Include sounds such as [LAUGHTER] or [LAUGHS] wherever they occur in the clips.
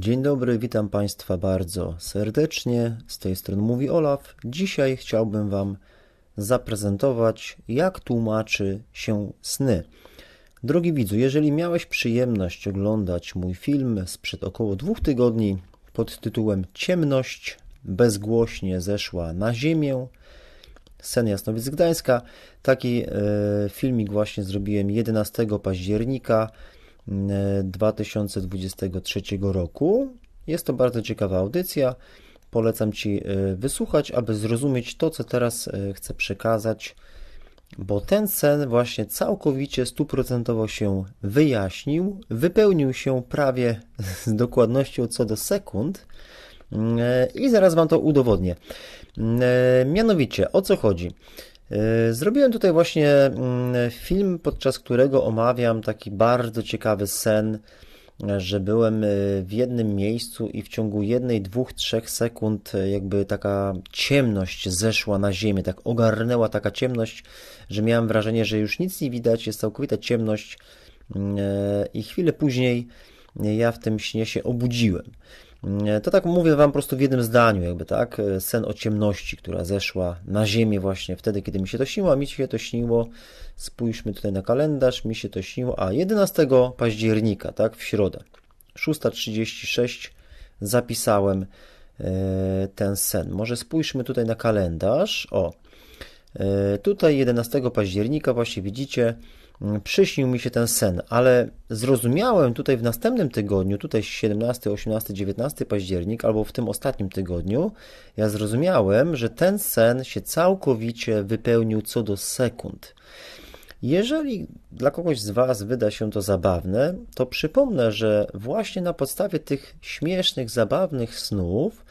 Dzień dobry, witam Państwa bardzo serdecznie. Z tej strony mówi Olaf. Dzisiaj chciałbym Wam zaprezentować, jak tłumaczy się sny. Drogi widzu, jeżeli miałeś przyjemność oglądać mój film sprzed około dwóch tygodni pod tytułem Ciemność bezgłośnie zeszła na ziemię, Sen Jasnowic Gdańska, taki e, filmik właśnie zrobiłem 11 października 2023 roku. Jest to bardzo ciekawa audycja. Polecam Ci e, wysłuchać, aby zrozumieć to, co teraz e, chcę przekazać, bo ten sen właśnie całkowicie, stuprocentowo się wyjaśnił, wypełnił się prawie z dokładnością co do sekund e, i zaraz Wam to udowodnię. Mianowicie, o co chodzi? E, zrobiłem tutaj właśnie mm, film, podczas którego omawiam taki bardzo ciekawy sen, e, że byłem e, w jednym miejscu i w ciągu jednej, dwóch, trzech sekund jakby taka ciemność zeszła na ziemię, tak ogarnęła taka ciemność, że miałem wrażenie, że już nic nie widać, jest całkowita ciemność mm, i chwilę później ja w tym śnie się obudziłem. E, to tak mówię Wam po prostu w jednym zdaniu, jakby tak, e, sen o ciemności, która zeszła na ziemię właśnie wtedy, kiedy mi się to śniło, a mi się to śniło, spójrzmy tutaj na kalendarz, mi się to śniło, a 11 października, tak, w środę, 6.36 zapisałem e, ten sen. Może spójrzmy tutaj na kalendarz, o, tutaj 11 października właśnie widzicie, Mm, przyśnił mi się ten sen, ale zrozumiałem tutaj w następnym tygodniu, tutaj 17, 18, 19 październik, albo w tym ostatnim tygodniu, ja zrozumiałem, że ten sen się całkowicie wypełnił co do sekund. Jeżeli dla kogoś z Was wyda się to zabawne, to przypomnę, że właśnie na podstawie tych śmiesznych, zabawnych snów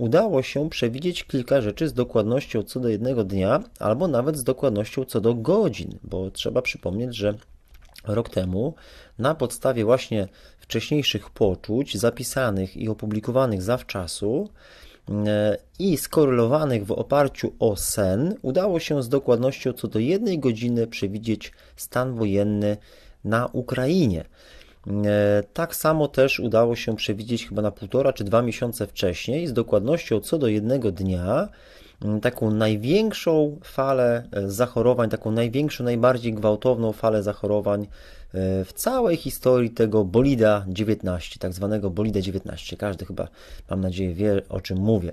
udało się przewidzieć kilka rzeczy z dokładnością co do jednego dnia, albo nawet z dokładnością co do godzin, bo trzeba przypomnieć, że rok temu na podstawie właśnie wcześniejszych poczuć zapisanych i opublikowanych zawczasu e, i skorelowanych w oparciu o sen udało się z dokładnością co do jednej godziny przewidzieć stan wojenny na Ukrainie. E, tak samo też udało się przewidzieć chyba na półtora czy dwa miesiące wcześniej z dokładnością co do jednego dnia taką największą falę e, zachorowań, taką największą, najbardziej gwałtowną falę zachorowań e, w całej historii tego bolida 19, tak zwanego bolida 19. Każdy chyba, mam nadzieję, wie o czym mówię.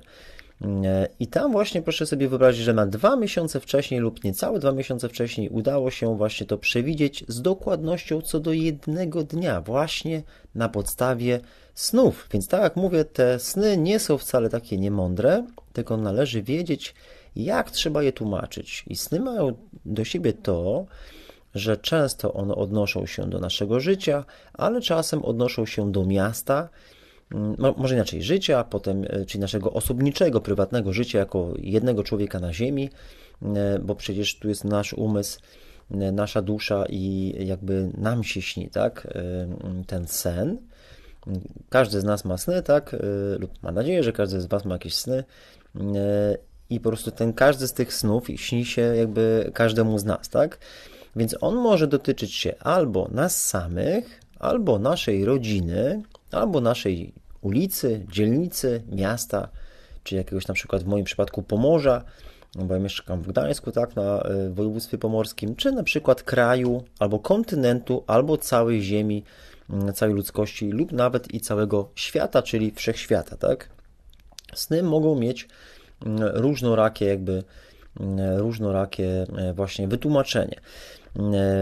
E, I tam właśnie proszę sobie wyobrazić, że na dwa miesiące wcześniej lub niecałe dwa miesiące wcześniej udało się właśnie to przewidzieć z dokładnością co do jednego dnia, właśnie na podstawie snów. Więc tak jak mówię, te sny nie są wcale takie niemądre, tylko należy wiedzieć, jak trzeba je tłumaczyć. I sny mają do siebie to, że często one odnoszą się do naszego życia, ale czasem odnoszą się do miasta no, może inaczej, życia, potem, e, czyli naszego osobniczego, prywatnego życia jako jednego człowieka na Ziemi, e, bo przecież tu jest nasz umysł, e, nasza dusza i jakby nam się śni, tak, mm, ten sen. Mm, każdy z nas ma sny, tak, lub ma nadzieję, że każdy z Was ma jakieś sny i po prostu ten każdy z tych snów śni się jakby każdemu z nas, tak. Więc on może dotyczyć się albo nas samych, albo naszej rodziny, albo naszej ulicy, dzielnicy, miasta, czy jakiegoś na przykład w moim przypadku Pomorza, no bo ja mieszkam w Gdańsku, tak, na e, województwie pomorskim, czy na przykład kraju, albo kontynentu, albo całej ziemi, mm, całej ludzkości lub nawet i całego świata, czyli wszechświata, tak. Sny mogą mieć mm, różnorakie jakby mm, różnorakie e, właśnie wytłumaczenie.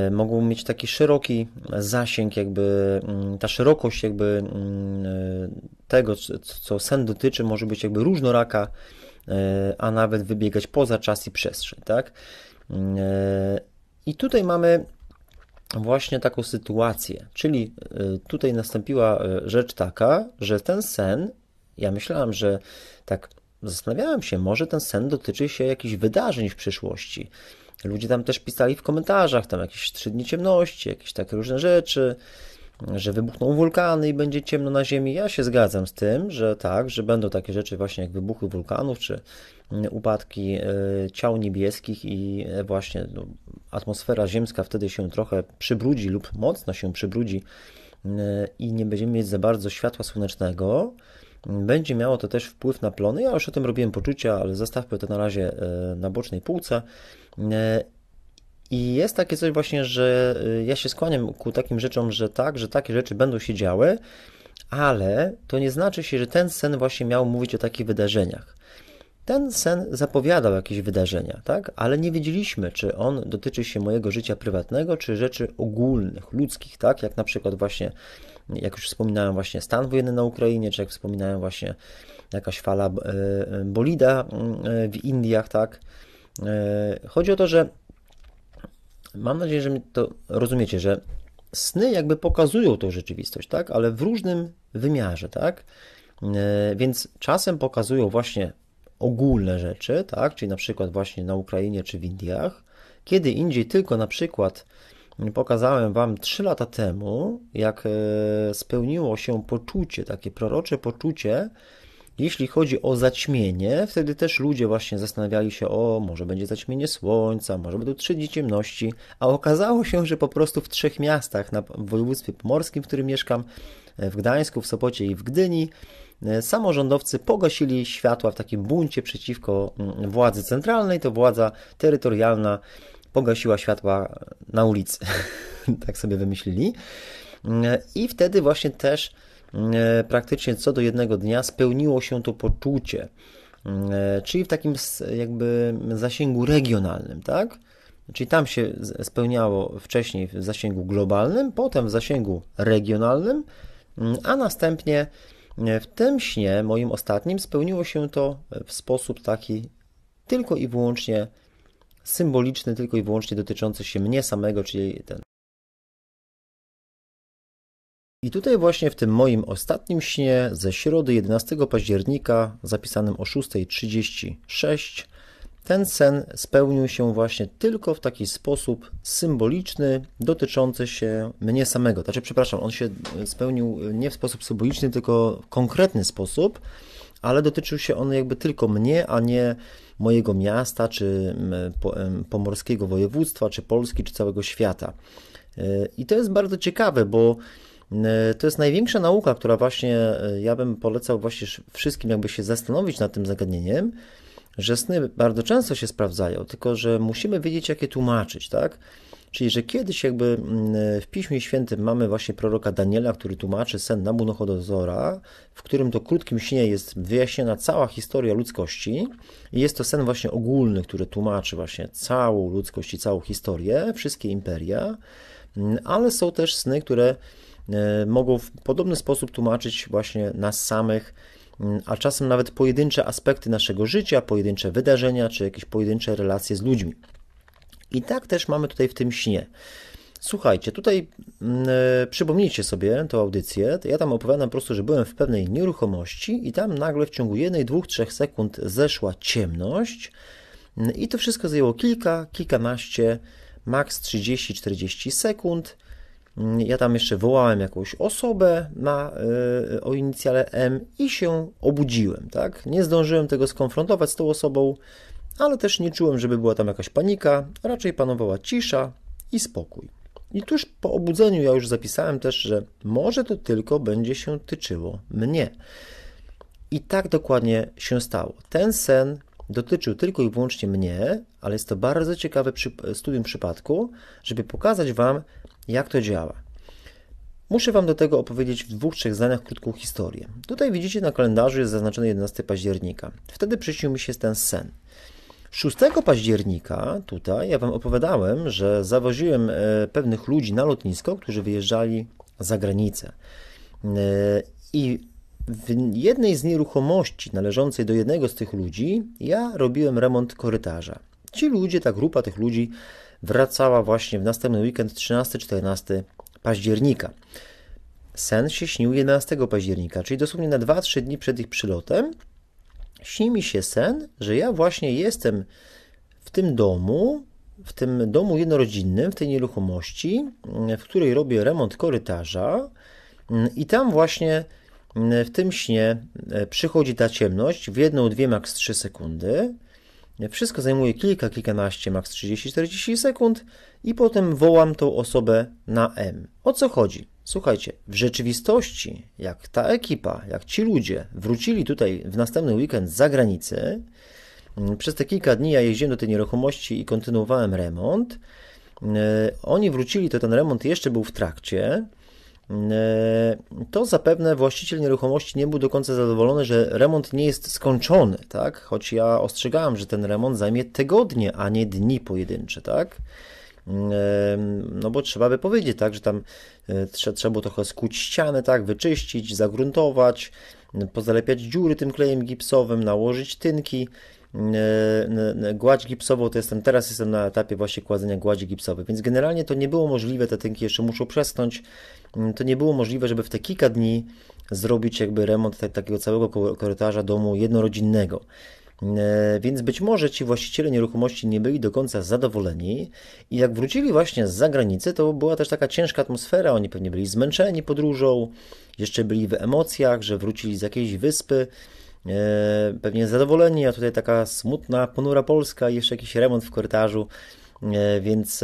E, mogą mieć taki szeroki zasięg, jakby mm, ta szerokość jakby mm, e, tego, co sen dotyczy, może być jakby różnoraka, e, a nawet wybiegać poza czas i przestrzeń, tak? Mm, I tutaj mamy właśnie taką sytuację, czyli tutaj nastąpiła rzecz taka, że ten sen, ja myślałem, że tak zastanawiałem się, może ten sen dotyczy się jakichś wydarzeń w przyszłości, Ludzie tam też pisali w komentarzach, tam jakieś trzy dni ciemności, jakieś takie różne rzeczy, że wybuchną wulkany i będzie ciemno na Ziemi. Ja się zgadzam z tym, że tak, że będą takie rzeczy właśnie jak wybuchy wulkanów, czy mm, upadki y, ciał niebieskich i e, właśnie no, atmosfera ziemska wtedy się trochę przybrudzi lub mocno się przybrudzi y, i nie będziemy mieć za bardzo światła słonecznego będzie miało to też wpływ na plony. Ja już o tym robiłem poczucia, ale zostawmy to na razie e, na bocznej półce. E, I jest takie coś właśnie, że e, ja się skłaniam ku takim rzeczom, że tak, że takie rzeczy będą się działy, ale to nie znaczy się, że ten sen właśnie miał mówić o takich wydarzeniach. Ten sen zapowiadał jakieś wydarzenia, tak? Ale nie wiedzieliśmy, czy on dotyczy się mojego życia prywatnego, czy rzeczy ogólnych, ludzkich, tak? Jak na przykład właśnie jak już wspominałem właśnie stan wojenny na Ukrainie, czy jak wspominałem właśnie jakaś fala e, e, bolida mm, e, w Indiach, tak. Chodzi o to, że mam nadzieję, że to rozumiecie, że sny jakby pokazują tą rzeczywistość, tak, ale w różnym wymiarze, tak. Więc czasem pokazują właśnie ogólne rzeczy, tak, czyli na przykład właśnie na Ukrainie czy w Indiach, kiedy indziej tylko na przykład pokazałem Wam 3 lata temu, jak e, spełniło się poczucie, takie prorocze poczucie, jeśli chodzi o zaćmienie, wtedy też ludzie właśnie zastanawiali się, o może będzie zaćmienie słońca, może będą trzy dni ciemności, a okazało się, że po prostu w trzech miastach na, w województwie pomorskim, w którym mieszkam, e, w Gdańsku, w Sopocie i w Gdyni, e, samorządowcy pogasili światła w takim buncie przeciwko mm, władzy centralnej, to władza terytorialna pogasiła światła na ulicy. [LAUGHS] tak sobie wymyślili. I wtedy właśnie też e, praktycznie co do jednego dnia spełniło się to poczucie, e, czyli w takim jakby zasięgu regionalnym, tak? Czyli tam się spełniało wcześniej w zasięgu globalnym, potem w zasięgu regionalnym, a następnie e, w tym śnie moim ostatnim spełniło się to w sposób taki tylko i wyłącznie symboliczny, tylko i wyłącznie dotyczący się mnie samego, czyli ten. I tutaj właśnie w tym moim ostatnim śnie ze środy 11 października, zapisanym o 6.36, ten sen spełnił się właśnie tylko w taki sposób symboliczny, dotyczący się mnie samego. Znaczy, przepraszam, on się spełnił nie w sposób symboliczny, tylko w konkretny sposób, ale dotyczył się on jakby tylko mnie, a nie mojego miasta, czy mm, pomorskiego województwa, czy Polski, czy całego świata. E, I to jest bardzo ciekawe, bo e, to jest największa nauka, która właśnie e, ja bym polecał właśnie wszystkim, jakby się zastanowić nad tym zagadnieniem, że sny bardzo często się sprawdzają, tylko że musimy wiedzieć, jak je tłumaczyć, tak? Czyli, że kiedyś jakby mm, w Piśmie Świętym mamy właśnie proroka Daniela, który tłumaczy sen Nabuchodonosora, w którym to krótkim śnie jest wyjaśniona cała historia ludzkości i jest to sen właśnie ogólny, który tłumaczy właśnie całą ludzkość i całą historię, wszystkie imperia, mm, ale są też sny, które e, mogą w podobny sposób tłumaczyć właśnie nas samych, mm, a czasem nawet pojedyncze aspekty naszego życia, pojedyncze wydarzenia czy jakieś pojedyncze relacje z ludźmi. I tak też mamy tutaj w tym śnie. Słuchajcie, tutaj y, przypomnijcie sobie tę audycję. Ja tam opowiadam po prostu, że byłem w pewnej nieruchomości i tam nagle w ciągu jednej, dwóch, trzech sekund zeszła ciemność mm, i to wszystko zajęło kilka, kilkanaście, maks 30-40 sekund. Mm, ja tam jeszcze wołałem jakąś osobę na, y, o inicjale M i się obudziłem, tak? Nie zdążyłem tego skonfrontować z tą osobą, ale też nie czułem, żeby była tam jakaś panika, raczej panowała cisza i spokój. I tuż po obudzeniu ja już zapisałem też, że może to tylko będzie się tyczyło mnie. I tak dokładnie się stało. Ten sen dotyczył tylko i wyłącznie mnie, ale jest to bardzo ciekawe przy, studium przypadku, żeby pokazać Wam, jak to działa. Muszę Wam do tego opowiedzieć w dwóch, trzech zdaniach krótką historię. Tutaj widzicie na kalendarzu jest zaznaczony 11 października. Wtedy przyśnił mi się ten sen. 6 października tutaj ja Wam opowiadałem, że zawoziłem e, pewnych ludzi na lotnisko, którzy wyjeżdżali za granicę. E, I w jednej z nieruchomości należącej do jednego z tych ludzi ja robiłem remont korytarza. Ci ludzie, ta grupa tych ludzi wracała właśnie w następny weekend 13-14 października. Sen się śnił 11 października, czyli dosłownie na 2-3 dni przed ich przylotem śni mi się sen, że ja właśnie jestem w tym domu, w tym domu jednorodzinnym, w tej nieruchomości, w której robię remont korytarza i tam właśnie w tym śnie e, przychodzi ta ciemność w jedną, dwie, maks 3 sekundy. Wszystko zajmuje kilka, kilkanaście, maks 30-40 sekund i potem wołam tą osobę na M. O co chodzi? Słuchajcie, w rzeczywistości, jak ta ekipa, jak ci ludzie wrócili tutaj w następny weekend z zagranicy, mm, przez te kilka dni ja jeździłem do tej nieruchomości i kontynuowałem remont. E, oni wrócili, to ten remont jeszcze był w trakcie. E, to zapewne właściciel nieruchomości nie był do końca zadowolony, że remont nie jest skończony, tak? Choć ja ostrzegałem, że ten remont zajmie tygodnie, a nie dni pojedyncze, tak? no bo trzeba by powiedzieć, tak, że tam e, trzeba było trochę skuć ścianę, tak, wyczyścić, zagruntować, pozalepiać dziury tym klejem gipsowym, nałożyć tynki, e, gładź gipsową, to jestem teraz jestem na etapie właśnie kładzenia gładzi gipsowej, więc generalnie to nie było możliwe, te tynki jeszcze muszą przesknąć, mm, to nie było możliwe, żeby w te kilka dni zrobić jakby remont takiego całego korytarza domu jednorodzinnego. E, więc być może ci właściciele nieruchomości nie byli do końca zadowoleni i jak wrócili właśnie z zagranicy, to była też taka ciężka atmosfera, oni pewnie byli zmęczeni podróżą, jeszcze byli w emocjach, że wrócili z jakiejś wyspy, e, pewnie zadowoleni, a tutaj taka smutna, ponura Polska, jeszcze jakiś remont w korytarzu, e, więc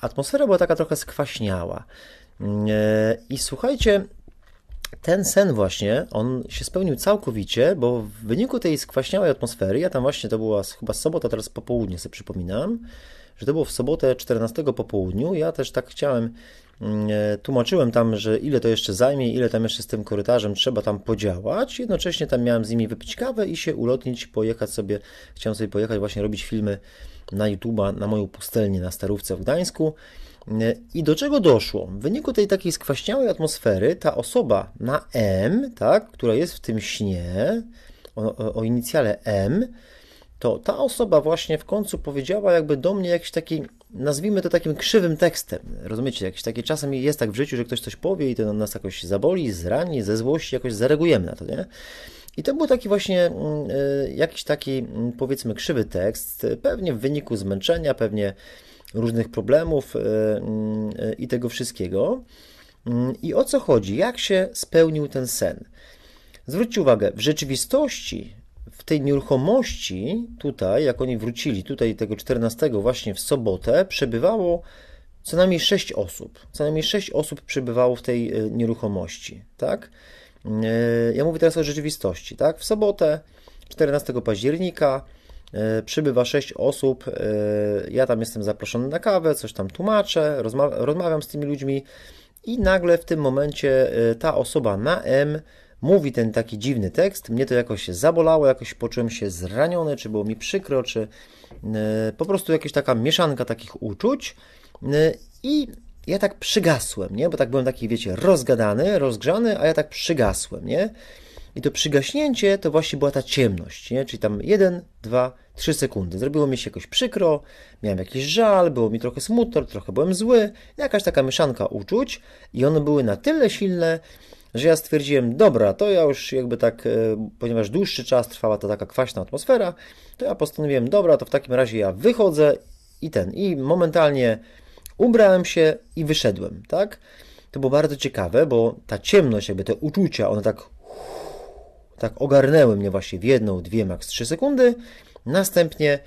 atmosfera była taka trochę skwaśniała. I słuchajcie, ten sen właśnie, on się spełnił całkowicie, bo w wyniku tej skwaśniałej atmosfery, ja tam właśnie, to była chyba sobota, teraz popołudnie sobie przypominam, że to było w sobotę 14 po południu, ja też tak chciałem, mm, e, tłumaczyłem tam, że ile to jeszcze zajmie, ile tam jeszcze z tym korytarzem trzeba tam podziałać, jednocześnie tam miałem z nimi wypić kawę i się ulotnić, pojechać sobie, chciałem sobie pojechać właśnie robić filmy na YouTube'a, na moją pustelnię na Starówce w Gdańsku, E, I do czego doszło? W wyniku tej takiej skwaśniałej atmosfery ta osoba na M, tak, która jest w tym śnie, o, o, o inicjale M, to ta osoba właśnie w końcu powiedziała jakby do mnie jakiś taki, nazwijmy to takim krzywym tekstem. Rozumiecie, jakiś takie czasem jest tak w życiu, że ktoś coś powie i to nas jakoś zaboli, zrani, ze złości jakoś zareagujemy na to, nie? I to był taki właśnie mm, e, jakiś taki mm, powiedzmy krzywy tekst, pewnie w wyniku zmęczenia, pewnie różnych problemów e, mm, e, i tego wszystkiego. Mm, I o co chodzi? Jak się spełnił ten sen? Zwróćcie uwagę, w rzeczywistości, w tej nieruchomości, tutaj, jak oni wrócili, tutaj tego 14, właśnie w sobotę, przebywało co najmniej 6 osób. Co najmniej 6 osób przebywało w tej e, nieruchomości, tak? Ja mówię teraz o rzeczywistości, tak? W sobotę, 14 października, E, przybywa sześć osób, e, ja tam jestem zaproszony na kawę, coś tam tłumaczę, rozmawiam z tymi ludźmi i nagle w tym momencie e, ta osoba na M mówi ten taki dziwny tekst, mnie to jakoś zabolało, jakoś poczułem się zraniony, czy było mi przykro, czy po prostu jakaś taka mieszanka takich uczuć i ja tak przygasłem, nie? Bo tak byłem taki, wiecie, rozgadany, rozgrzany, a ja tak przygasłem, nie? I to przygaśnięcie to właśnie była ta ciemność, nie? czyli tam 1, 2, 3 sekundy. Zrobiło mi się jakoś przykro, miałem jakiś żal, było mi trochę smutno, trochę byłem zły, jakaś taka mieszanka uczuć i one były na tyle silne, że ja stwierdziłem, dobra, to ja już jakby tak, e, ponieważ dłuższy czas trwała ta taka kwaśna atmosfera, to ja postanowiłem, dobra, to w takim razie ja wychodzę i ten, i momentalnie ubrałem się i wyszedłem, tak? To było bardzo ciekawe, bo ta ciemność, jakby te uczucia, one tak tak ogarnęły mnie właśnie w jedną, dwie, maks trzy sekundy. Następnie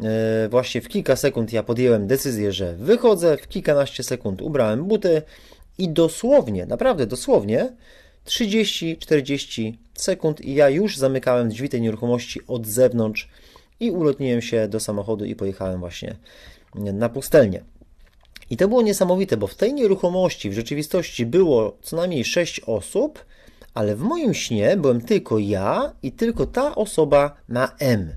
e, właśnie w kilka sekund ja podjąłem decyzję, że wychodzę, w kilkanaście sekund ubrałem buty i dosłownie, naprawdę dosłownie 30-40 sekund i ja już zamykałem drzwi tej nieruchomości od zewnątrz i ulotniłem się do samochodu i pojechałem właśnie na pustelnię. I to było niesamowite, bo w tej nieruchomości w rzeczywistości było co najmniej 6 osób, ale w moim śnie byłem tylko ja i tylko ta osoba na M.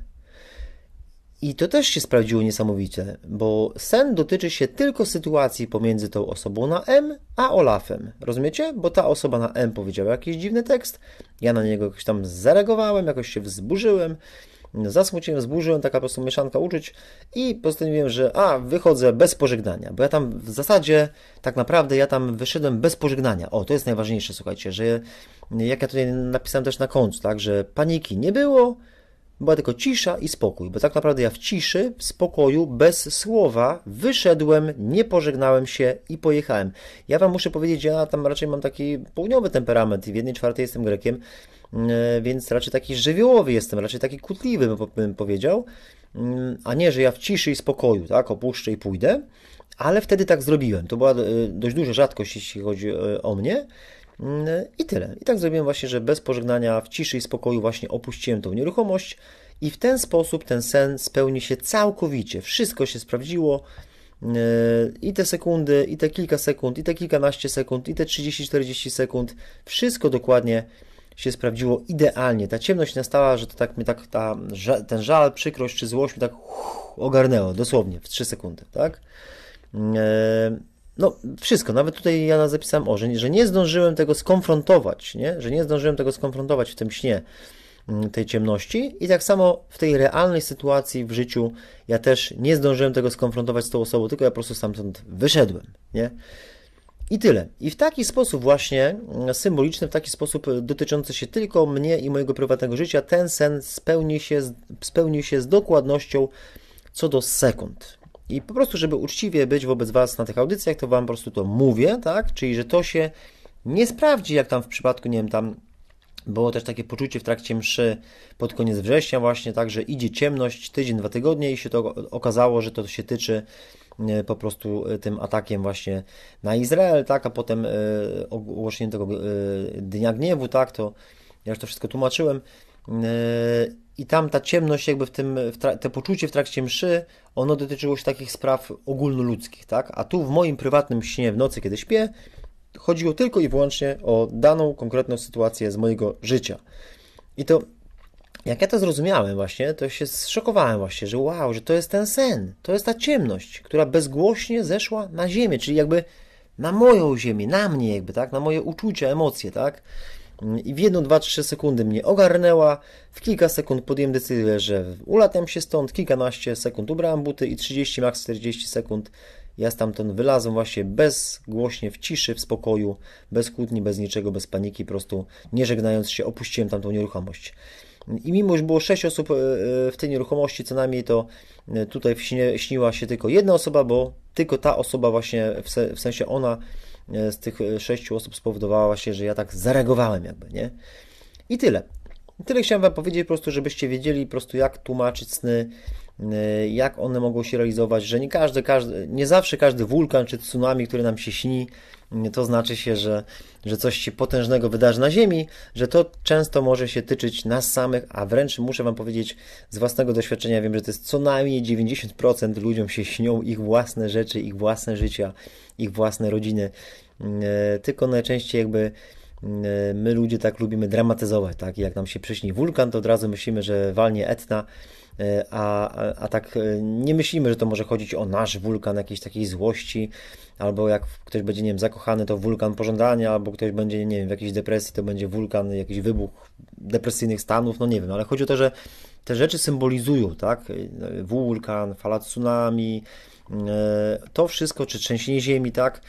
I to też się sprawdziło niesamowicie, bo sen dotyczy się tylko sytuacji pomiędzy tą osobą na M a Olafem. Rozumiecie? Bo ta osoba na M powiedziała jakiś dziwny tekst, ja na niego jakoś tam zareagowałem, jakoś się wzburzyłem zasmuciłem, zburzyłem, taka po prostu mieszanka uczuć i postanowiłem, że a, wychodzę bez pożegnania, bo ja tam w zasadzie tak naprawdę ja tam wyszedłem bez pożegnania. O, to jest najważniejsze, słuchajcie, że jak ja tutaj napisałem też na końcu, tak, że paniki nie było, była tylko cisza i spokój, bo tak naprawdę ja w ciszy, w spokoju, bez słowa wyszedłem, nie pożegnałem się i pojechałem. Ja Wam muszę powiedzieć, ja tam raczej mam taki południowy temperament i w jednej czwartej jestem Grekiem, E, więc raczej taki żywiołowy jestem, raczej taki kutliwy bym powiedział, mm, a nie, że ja w ciszy i spokoju, tak, opuszczę i pójdę, ale wtedy tak zrobiłem. To była e, dość duża rzadkość, jeśli chodzi e, o mnie. Mm, I tyle. I tak zrobiłem właśnie, że bez pożegnania, w ciszy i spokoju właśnie opuściłem tą nieruchomość i w ten sposób ten sen spełni się całkowicie. Wszystko się sprawdziło. I te sekundy, i te kilka sekund, i te kilkanaście sekund, i te 30-40 sekund. Wszystko dokładnie się sprawdziło idealnie. Ta ciemność nastała, że to tak mi tak ta, ten żal, przykrość czy złość mi tak ogarnęło, dosłownie, w 3 sekundy, tak? Mm, e, no, wszystko, nawet tutaj ja zapisałem o, że, że nie zdążyłem tego skonfrontować, nie? że nie zdążyłem tego skonfrontować w tym śnie mm, tej ciemności. I tak samo w tej realnej sytuacji w życiu ja też nie zdążyłem tego skonfrontować z tą osobą, tylko ja po prostu stamtąd wyszedłem, nie? I tyle. I w taki sposób właśnie mm, symboliczny, w taki sposób e, dotyczący się tylko mnie i mojego prywatnego życia, ten sen spełni się, spełnił się z dokładnością co do sekund. I po prostu, żeby uczciwie być wobec Was na tych audycjach, to Wam po prostu to mówię, tak? Czyli, że to się nie sprawdzi, jak tam w przypadku, nie wiem, tam było też takie poczucie w trakcie mszy pod koniec września właśnie, tak, że idzie ciemność tydzień, dwa tygodnie i się to okazało, że to się tyczy E, po prostu e, tym atakiem właśnie na Izrael, tak, a potem e, ogłoszenie tego Dnia Gniewu, tak, to ja już to wszystko tłumaczyłem. I tam ta ciemność, jakby w tym, w te poczucie w trakcie mszy, ono dotyczyło się takich spraw ogólnoludzkich, tak? A tu w moim prywatnym śnie w nocy, kiedy śpię, chodziło tylko i wyłącznie o daną konkretną sytuację z mojego życia. I to jak ja to zrozumiałem właśnie, to się zszokowałem właśnie, że wow, że to jest ten sen, to jest ta ciemność, która bezgłośnie zeszła na ziemię, czyli jakby na moją ziemię, na mnie jakby, tak, na moje uczucia, emocje, tak, i w 1, 2, 3 sekundy mnie ogarnęła. W kilka sekund podjąłem decyzję, że ulatam się stąd, kilkanaście sekund ubrałem buty i 30, max 40 sekund ja stamtąd wylazłem właśnie bezgłośnie, w ciszy, w spokoju, bez kłótni, bez niczego, bez paniki, po prostu nie żegnając się opuściłem tamtą nieruchomość. I mimo, że było 6 osób e, e, w tej nieruchomości co najmniej, to e, tutaj śniła się tylko jedna osoba, bo tylko ta osoba właśnie, w sensie ona z tych sześciu osób spowodowała się, że ja tak zareagowałem jakby, nie? I tyle. Tyle chciałem Wam powiedzieć po prostu, żebyście wiedzieli po prostu jak tłumaczyć sny Y, jak one mogą się realizować, że nie każdy, każdy, nie zawsze każdy wulkan czy tsunami, który nam się śni, y, to znaczy się, że, że coś się potężnego wydarzy na Ziemi, że to często może się tyczyć nas samych, a wręcz muszę Wam powiedzieć z własnego doświadczenia, wiem, że to jest co najmniej 90% ludziom się śnią ich własne rzeczy, ich własne życia, ich własne rodziny, y, tylko najczęściej jakby my ludzie tak lubimy dramatyzować, tak? Jak nam się przyśni wulkan, to od razu myślimy, że walnie Etna, E, a, a tak e, nie myślimy, że to może chodzić o nasz wulkan jakiejś takiej złości, albo jak ktoś będzie, nie wiem, zakochany, to wulkan pożądania, albo ktoś będzie, nie wiem, w jakiejś depresji, to będzie wulkan, jakiś wybuch depresyjnych stanów, no nie wiem, ale chodzi o to, że te rzeczy symbolizują, tak? E, wulkan, fala tsunami, to wszystko, czy trzęsienie ziemi, tak?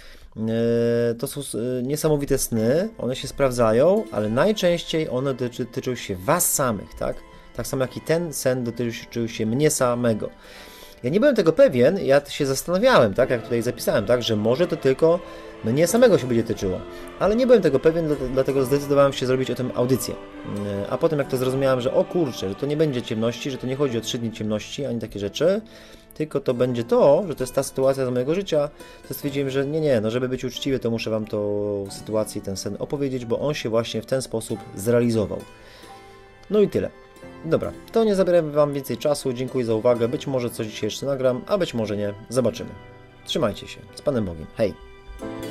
To są niesamowite sny, one się sprawdzają, ale najczęściej one dotyczą się Was samych, tak? Tak samo jak i ten sen dotyczył się mnie samego. Ja nie byłem tego pewien, ja się zastanawiałem, tak, jak tutaj zapisałem, tak, że może to tylko mnie samego się będzie tyczyło. Ale nie byłem tego pewien, dlatego zdecydowałem się zrobić o tym audycję. E, a potem jak to zrozumiałem, że o kurczę, że to nie będzie ciemności, że to nie chodzi o trzy dni ciemności, ani takie rzeczy, tylko to będzie to, że to jest ta sytuacja z mojego życia, to stwierdziłem, że nie, nie, no żeby być uczciwy, to muszę Wam tą sytuację i ten sen opowiedzieć, bo on się właśnie w ten sposób zrealizował. No i tyle. Dobra, to nie zabieramy Wam więcej czasu, dziękuję za uwagę, być może coś dzisiaj jeszcze nagram, a być może nie, zobaczymy. Trzymajcie się, z Panem Bogiem, hej!